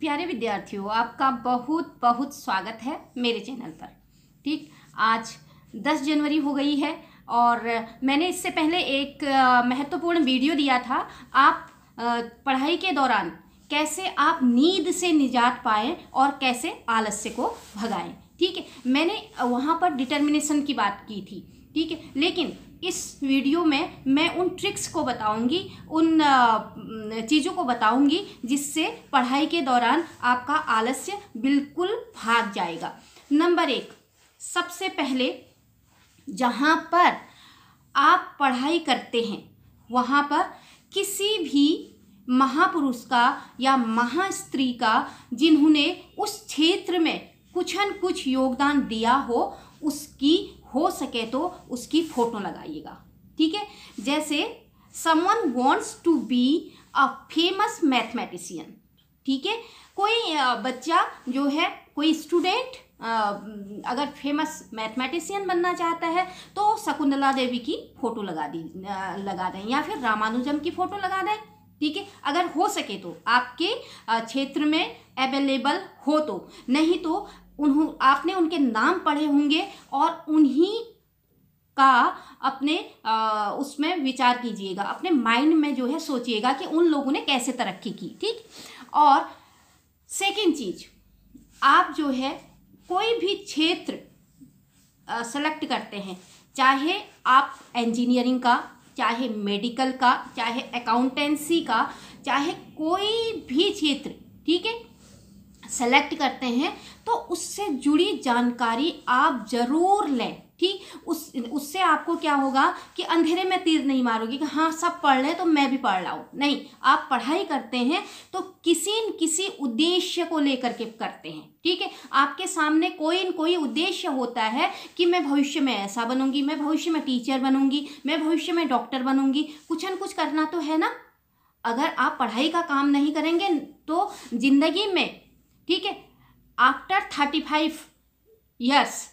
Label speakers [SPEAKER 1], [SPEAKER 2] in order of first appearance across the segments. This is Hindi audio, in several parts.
[SPEAKER 1] प्यारे विद्यार्थियों आपका बहुत बहुत स्वागत है मेरे चैनल पर ठीक आज 10 जनवरी हो गई है और मैंने इससे पहले एक महत्वपूर्ण वीडियो दिया था आप पढ़ाई के दौरान कैसे आप नींद से निजात पाएं और कैसे आलस्य को भगाएं ठीक है मैंने वहाँ पर डिटर्मिनेशन की बात की थी ठीक है लेकिन इस वीडियो में मैं उन ट्रिक्स को बताऊंगी उन चीज़ों को बताऊंगी जिससे पढ़ाई के दौरान आपका आलस्य बिल्कुल भाग जाएगा नंबर एक सबसे पहले जहाँ पर आप पढ़ाई करते हैं वहाँ पर किसी भी महापुरुष का या महास्त्री का जिन्होंने उस क्षेत्र में कुछ न कुछ योगदान दिया हो उसकी हो सके तो उसकी फ़ोटो लगाइएगा ठीक है जैसे someone wants to be a famous mathematician ठीक है कोई बच्चा जो है कोई स्टूडेंट अगर फेमस मैथमेटिशियन बनना चाहता है तो शकुंतला देवी की फ़ोटो लगा दी लगा दें या फिर रामानुजम की फ़ोटो लगा दें ठीक है अगर हो सके तो आपके क्षेत्र में अवेलेबल हो तो नहीं तो उन्हों आपने उनके नाम पढ़े होंगे और उन्हीं का अपने उसमें विचार कीजिएगा अपने माइंड में जो है सोचिएगा कि उन लोगों ने कैसे तरक्की की ठीक और सेकंड चीज आप जो है कोई भी क्षेत्र सेलेक्ट करते हैं चाहे आप इंजीनियरिंग का चाहे मेडिकल का चाहे अकाउंटेंसी का चाहे कोई भी क्षेत्र ठीक है सेलेक्ट करते हैं तो उससे जुड़ी जानकारी आप ज़रूर लें ठीक उस उससे आपको क्या होगा कि अंधेरे में तीर नहीं मारोगे कि हाँ सब पढ़ रहे तो मैं भी पढ़ रहा हूँ नहीं आप पढ़ाई करते हैं तो किसी न किसी उद्देश्य को लेकर के करते हैं ठीक है आपके सामने कोई न कोई उद्देश्य होता है कि मैं भविष्य में ऐसा बनूंगी मैं भविष्य में टीचर बनूंगी मैं भविष्य में डॉक्टर बनूंगी कुछ न कुछ करना तो है ना अगर आप पढ़ाई का काम नहीं करेंगे तो ज़िंदगी में ठीक है आफ्टर थर्टी फाइव ईयर्स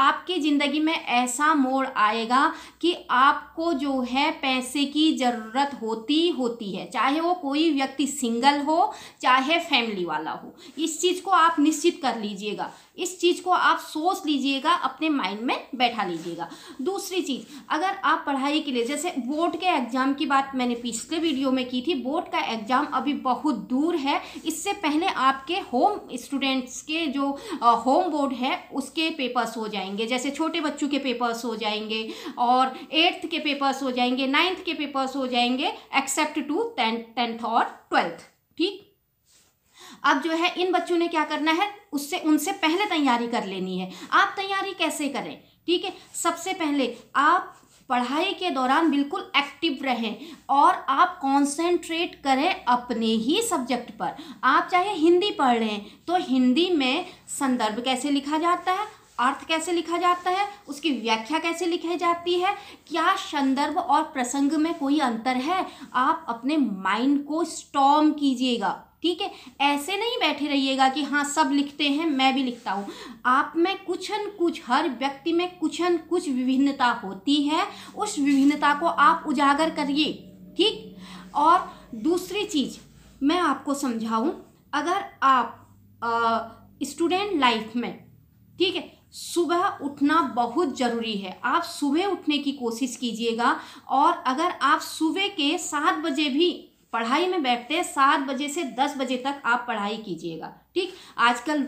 [SPEAKER 1] आपकी ज़िंदगी में ऐसा मोड़ आएगा कि आपको जो है पैसे की ज़रूरत होती होती है चाहे वो कोई व्यक्ति सिंगल हो चाहे फैमिली वाला हो इस चीज़ को आप निश्चित कर लीजिएगा इस चीज़ को आप सोच लीजिएगा अपने माइंड में बैठा लीजिएगा दूसरी चीज़ अगर आप पढ़ाई के लिए जैसे बोर्ड के एग्ज़ाम की बात मैंने पिछले वीडियो में की थी बोर्ड का एग्ज़ाम अभी बहुत दूर है इससे पहले आपके होम स्टूडेंट्स के जो होम बोर्ड है उसके पेपर्स हो जाए जाएंगे जैसे छोटे बच्चों के पेपर्स हो जाएंगे और एट्थ के पेपर्स हो जाएंगे नाइन्थ के पेपर्स हो जाएंगे एक्सेप्ट टू टेंथ और ट्वेल्थ ठीक अब जो है इन बच्चों ने क्या करना है उससे उनसे पहले तैयारी कर लेनी है आप तैयारी कैसे करें ठीक है सबसे पहले आप पढ़ाई के दौरान बिल्कुल एक्टिव रहें और आप कंसंट्रेट करें अपने ही सब्जेक्ट पर आप चाहे हिंदी पढ़ लें तो हिंदी में संदर्भ कैसे लिखा जाता है अर्थ कैसे लिखा जाता है उसकी व्याख्या कैसे लिखी जाती है क्या संदर्भ और प्रसंग में कोई अंतर है आप अपने माइंड को स्टॉम कीजिएगा ठीक है ऐसे नहीं बैठे रहिएगा कि हाँ सब लिखते हैं मैं भी लिखता हूँ आप में कुछ न कुछ हर व्यक्ति में कुछ न कुछ विभिन्नता होती है उस विभिन्नता को आप उजागर करिए ठीक और दूसरी चीज़ मैं आपको समझाऊँ अगर आप स्टूडेंट लाइफ में ठीक है सुबह उठना बहुत ज़रूरी है आप सुबह उठने की कोशिश कीजिएगा और अगर आप सुबह के सात बजे भी पढ़ाई में बैठते हैं सात बजे से दस बजे तक आप पढ़ाई कीजिएगा ठीक आजकल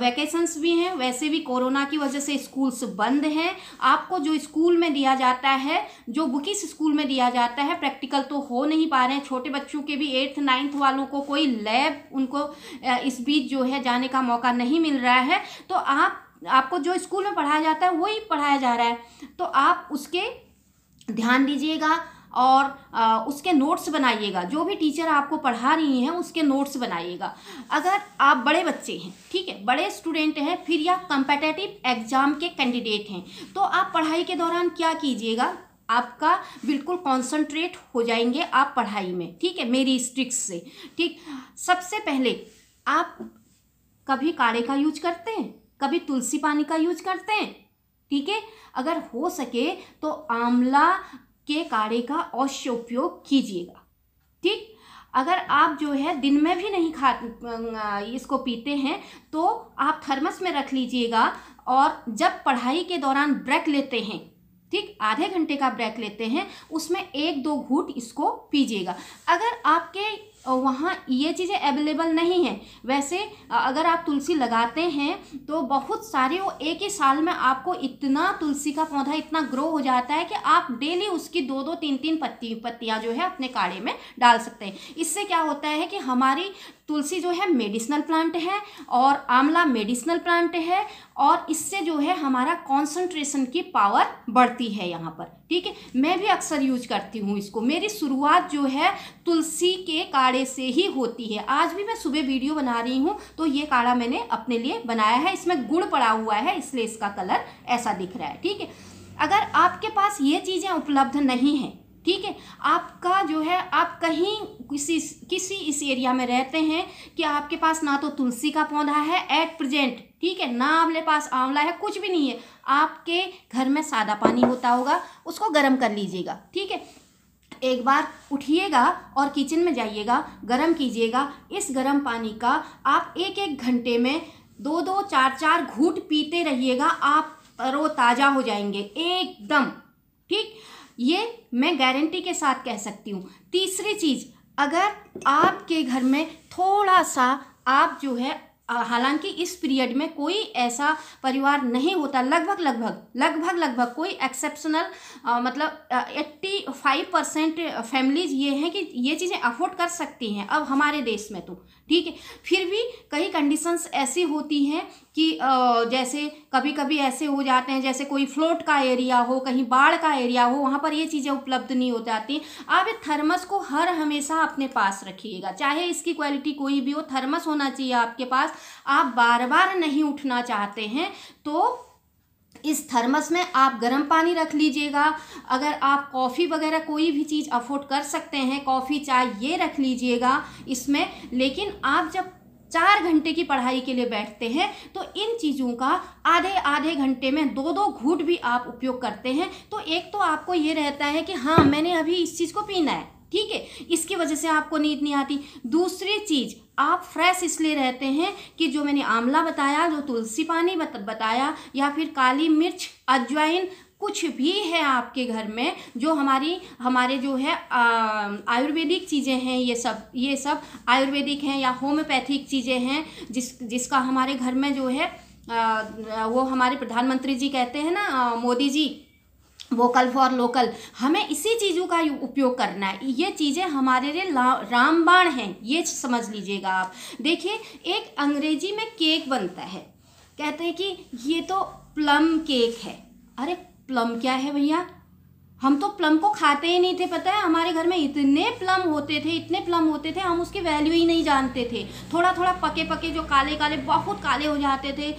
[SPEAKER 1] वैकेशंस भी हैं वैसे भी कोरोना की वजह से स्कूल्स बंद हैं आपको जो स्कूल में दिया जाता है जो बुकिस स्कूल में दिया जाता है प्रैक्टिकल तो हो नहीं पा रहे हैं छोटे बच्चों के भी एट्थ नाइन्थ वालों को कोई लैब उनको इस बीच जो है जाने का मौका नहीं मिल रहा है तो आप आपको जो स्कूल में पढ़ाया जाता है वही पढ़ाया जा रहा है तो आप उसके ध्यान दीजिएगा और आ, उसके नोट्स बनाइएगा जो भी टीचर आपको पढ़ा रही हैं उसके नोट्स बनाइएगा अगर आप बड़े बच्चे हैं ठीक है बड़े स्टूडेंट हैं फिर या कंपेटेटिव एग्ज़ाम के कैंडिडेट हैं तो आप पढ़ाई के दौरान क्या कीजिएगा आपका बिल्कुल कंसंट्रेट हो जाएंगे आप पढ़ाई में ठीक है मेरी स्ट्रिक्स से ठीक सबसे पहले आप कभी काढ़े का यूज करते हैं कभी तुलसी पानी का यूज करते हैं ठीक है अगर हो सके तो आंवला के काढ़े का अवश्य उपयोग कीजिएगा ठीक अगर आप जो है दिन में भी नहीं खा इसको पीते हैं तो आप थर्मस में रख लीजिएगा और जब पढ़ाई के दौरान ब्रेक लेते हैं ठीक आधे घंटे का ब्रेक लेते हैं उसमें एक दो घूट इसको पीजिएगा अगर आपके वहाँ ये चीज़ें अवेलेबल नहीं हैं वैसे अगर आप तुलसी लगाते हैं तो बहुत सारे वो एक ही साल में आपको इतना तुलसी का पौधा इतना ग्रो हो जाता है कि आप डेली उसकी दो दो तीन तीन पत्ती पत्तियाँ जो है अपने काढ़े में डाल सकते हैं इससे क्या होता है कि हमारी तुलसी जो है मेडिसिनल प्लांट है और आंवला मेडिसिनल प्लांट है और इससे जो है हमारा कॉन्सेंट्रेशन की पावर बढ़ती है यहाँ पर ठीक है मैं भी अक्सर यूज करती हूँ इसको मेरी शुरुआत जो है तुलसी के काढ़े से ही होती है आज भी मैं सुबह वीडियो बना रही हूँ तो ये काढ़ा मैंने अपने लिए बनाया है इसमें गुड़ पड़ा हुआ है इसलिए इसका कलर ऐसा दिख रहा है ठीक है अगर आपके पास ये चीज़ें उपलब्ध नहीं हैं ठीक है आपका जो है आप कहीं किसी किसी इस एरिया में रहते हैं कि आपके पास ना तो तुलसी का पौधा है एट प्रेजेंट ठीक है ना आपके पास आंवला है कुछ भी नहीं है आपके घर में सादा पानी होता होगा उसको गर्म कर लीजिएगा ठीक है एक बार उठिएगा और किचन में जाइएगा गर्म कीजिएगा इस गर्म पानी का आप एक एक घंटे में दो दो चार चार घूट पीते रहिएगा आप ताज़ा हो जाएंगे एकदम ठीक ये मैं गारंटी के साथ कह सकती हूँ तीसरी चीज़ अगर आपके घर में थोड़ा सा आप जो है हालांकि इस पीरियड में कोई ऐसा परिवार नहीं होता लगभग लगभग लगभग लगभग कोई एक्सेप्शनल मतलब एट्टी फाइव परसेंट फैमिलीज ये हैं कि ये चीज़ें अफोर्ड कर सकती हैं अब हमारे देश में तो ठीक है फिर भी कई कंडीशंस ऐसी होती हैं कि जैसे कभी कभी ऐसे हो जाते हैं जैसे कोई फ्लोट का एरिया हो कहीं बाढ़ का एरिया हो वहाँ पर ये चीज़ें उपलब्ध नहीं हो जाती आप ये थर्मस को हर हमेशा अपने पास रखिएगा चाहे इसकी क्वालिटी कोई भी हो थर्मस होना चाहिए आपके पास आप बार बार नहीं उठना चाहते हैं तो इस थर्मस में आप गर्म पानी रख लीजिएगा अगर आप कॉफ़ी वगैरह कोई भी चीज़ अफोर्ड कर सकते हैं कॉफ़ी चाय ये रख लीजिएगा इसमें लेकिन आप जब चार घंटे की पढ़ाई के लिए बैठते हैं तो इन चीज़ों का आधे आधे घंटे में दो दो घूट भी आप उपयोग करते हैं तो एक तो आपको ये रहता है कि हाँ मैंने अभी इस चीज़ को पीना है ठीक है इसकी वजह से आपको नींद नहीं आती दूसरी चीज़ आप फ्रेश इसलिए रहते हैं कि जो मैंने आंवला बताया जो तुलसी पानी बत, बताया या फिर काली मिर्च अजवाइन कुछ भी है आपके घर में जो हमारी हमारे जो है आयुर्वेदिक चीज़ें हैं ये सब ये सब आयुर्वेदिक हैं या होम्योपैथिक चीज़ें हैं जिस जिसका हमारे घर में जो है आ, वो हमारे प्रधानमंत्री जी कहते हैं ना Modi ji vocal for local हमें इसी चीज़ों का उपयोग करना है ये चीज़ें हमारे लिए रामबाण हैं ये समझ लीजिएगा आप देखिए एक अंग्रेजी में केक बनता है कहते हैं कि ये तो प्लम केक है अरे प्लम क्या है भैया हम तो प्लम को खाते ही नहीं थे पता है हमारे घर में इतने प्लम होते थे इतने प्लम होते थे हम उसकी वैल्यू ही नहीं जानते थे थोड़ा थोड़ा पके पके जो काले काले बहुत काले हो जाते थे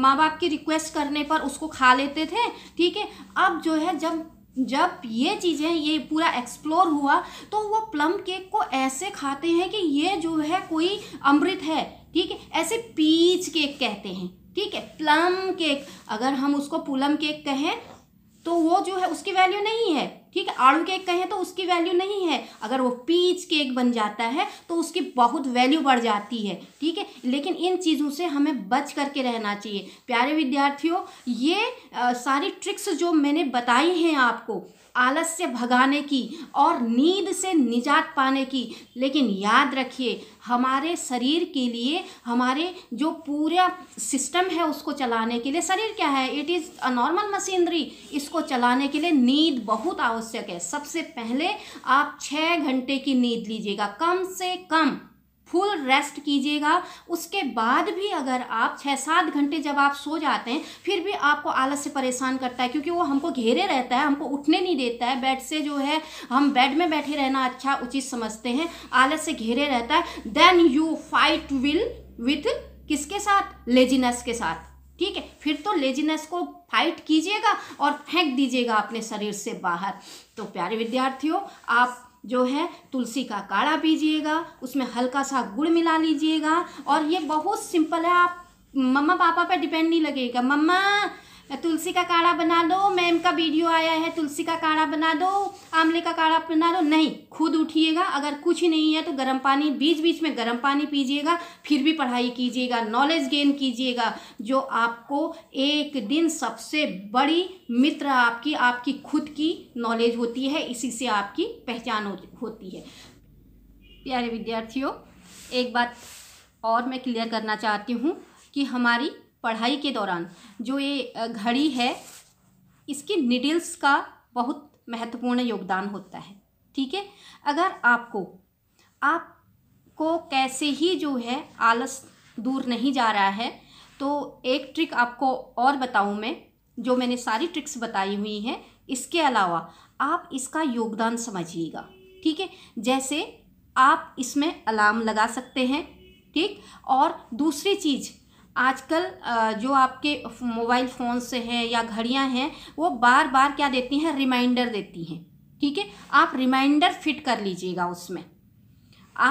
[SPEAKER 1] माँ बाप की रिक्वेस्ट करने पर उसको खा लेते थे ठीक है अब जो है जब जब ये चीज़ें ये पूरा एक्सप्लोर हुआ तो वो प्लम केक को ऐसे खाते हैं कि ये जो है कोई अमृत है ठीक है ऐसे पीच केक कहते हैं ठीक है प्लम केक अगर हम उसको पुलम केक कहें तो वो जो है उसकी वैल्यू नहीं है ठीक है आड़ू केक कहें तो उसकी वैल्यू नहीं है अगर वो पीच केक बन जाता है तो उसकी बहुत वैल्यू बढ़ जाती है ठीक है लेकिन इन चीज़ों से हमें बच करके रहना चाहिए प्यारे विद्यार्थियों ये आ, सारी ट्रिक्स जो मैंने बताई हैं आपको आलस से भगाने की और नींद से निजात पाने की लेकिन याद रखिए हमारे शरीर के लिए हमारे जो पूरा सिस्टम है उसको चलाने के लिए शरीर क्या है it is a normal machinery इसको चलाने के लिए नींद बहुत आवश्यक है सबसे पहले आप छः घंटे की नींद लीजिएगा कम से कम फुल रेस्ट कीजिएगा उसके बाद भी अगर आप छः सात घंटे जब आप सो जाते हैं फिर भी आपको आलस से परेशान करता है क्योंकि वो हमको घेरे रहता है हमको उठने नहीं देता है बेड से जो है हम बेड में बैठे रहना अच्छा उचित समझते हैं आलस से घेरे रहता है then you fight will with किसके साथ लेजीनेस के साथ ठीक है फिर तो लेजीनेस को फाइट कीजिएगा और फेंक दीजिएगा अपने शरीर से बाहर तो प्यारे विद्यार्थियों आप जो है तुलसी का काढ़ा पीजिएगा उसमें हल्का सा गुड़ मिला लीजिएगा और ये बहुत सिंपल है आप मम्मा पापा पे डिपेंड नहीं लगेगा मम्मा तुलसी का काढ़ा बना दो मैम का वीडियो आया है तुलसी का काढ़ा बना दो आंवले का काढ़ा बना दो नहीं खुद उठिएगा अगर कुछ नहीं है तो गर्म पानी बीच बीच में गर्म पानी पीजिएगा फिर भी पढ़ाई कीजिएगा नॉलेज गेन कीजिएगा जो आपको एक दिन सबसे बड़ी मित्र आपकी आपकी खुद की नॉलेज होती है इसी से आपकी पहचान हो, होती है प्यारे विद्यार्थियों एक बात और मैं क्लियर करना चाहती हूँ कि हमारी पढ़ाई के दौरान जो ये घड़ी है इसके निडल्स का बहुत महत्वपूर्ण योगदान होता है ठीक है अगर आपको आपको कैसे ही जो है आलस दूर नहीं जा रहा है तो एक ट्रिक आपको और बताऊं मैं जो मैंने सारी ट्रिक्स बताई हुई हैं इसके अलावा आप इसका योगदान समझिएगा ठीक है जैसे आप इसमें अलार्म लगा सकते हैं ठीक और दूसरी चीज़ आजकल जो आपके मोबाइल फ़ोन से हैं या घड़ियां हैं वो बार बार क्या देती हैं रिमाइंडर देती हैं ठीक है आप रिमाइंडर फिट कर लीजिएगा उसमें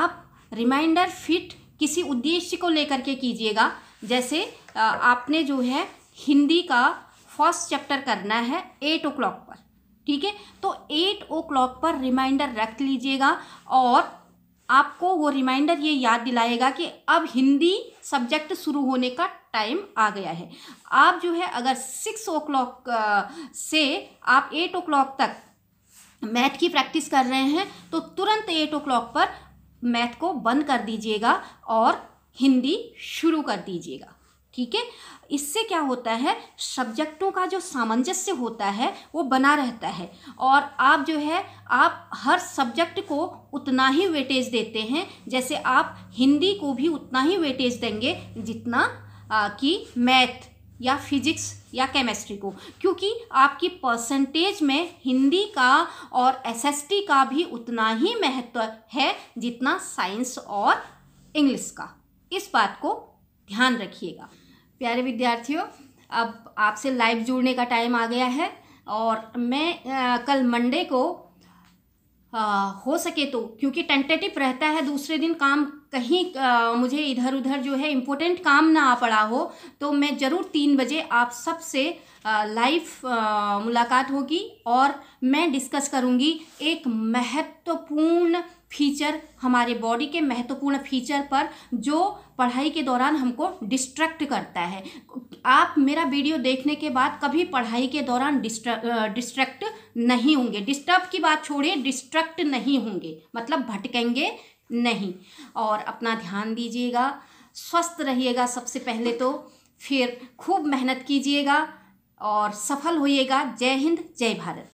[SPEAKER 1] आप रिमाइंडर फिट किसी उद्देश्य को लेकर के कीजिएगा जैसे आपने जो है हिंदी का फर्स्ट चैप्टर करना है एट ओ क्लॉक पर ठीक है तो एट ओ क्लॉक पर रिमाइंडर रख लीजिएगा और आपको वो रिमाइंडर ये याद दिलाएगा कि अब हिंदी सब्जेक्ट शुरू होने का टाइम आ गया है आप जो है अगर सिक्स ओ क्लॉक से आप एट ओ क्लॉक तक मैथ की प्रैक्टिस कर रहे हैं तो तुरंत एट ओ क्लॉक पर मैथ को बंद कर दीजिएगा और हिंदी शुरू कर दीजिएगा ठीक है इससे क्या होता है सब्जेक्टों का जो सामंजस्य होता है वो बना रहता है और आप जो है आप हर सब्जेक्ट को उतना ही वेटेज देते हैं जैसे आप हिंदी को भी उतना ही वेटेज देंगे जितना कि मैथ या फिजिक्स या केमिस्ट्री को क्योंकि आपकी परसेंटेज में हिंदी का और एसएसटी का भी उतना ही महत्व है जितना साइंस और इंग्लिश का इस बात को ध्यान रखिएगा प्यारे विद्यार्थियों अब आपसे लाइव जुड़ने का टाइम आ गया है और मैं आ, कल मंडे को आ, हो सके तो क्योंकि टेंटेटिव रहता है दूसरे दिन काम कहीं आ, मुझे इधर उधर जो है इम्पोर्टेंट काम ना आ पड़ा हो तो मैं ज़रूर तीन बजे आप सब से लाइव मुलाकात होगी और मैं डिस्कस करूँगी एक महत्वपूर्ण फीचर हमारे बॉडी के महत्वपूर्ण फीचर पर जो पढ़ाई के दौरान हमको डिस्ट्रैक्ट करता है आप मेरा वीडियो देखने के बाद कभी पढ़ाई के दौरान डिस्ट्रैक्ट नहीं होंगे डिस्टर्ब की बात छोड़िए डिस्ट्रैक्ट नहीं होंगे मतलब भटकेंगे नहीं और अपना ध्यान दीजिएगा स्वस्थ रहिएगा सबसे पहले तो फिर खूब मेहनत कीजिएगा और सफल होइएगा जय हिंद जय भारत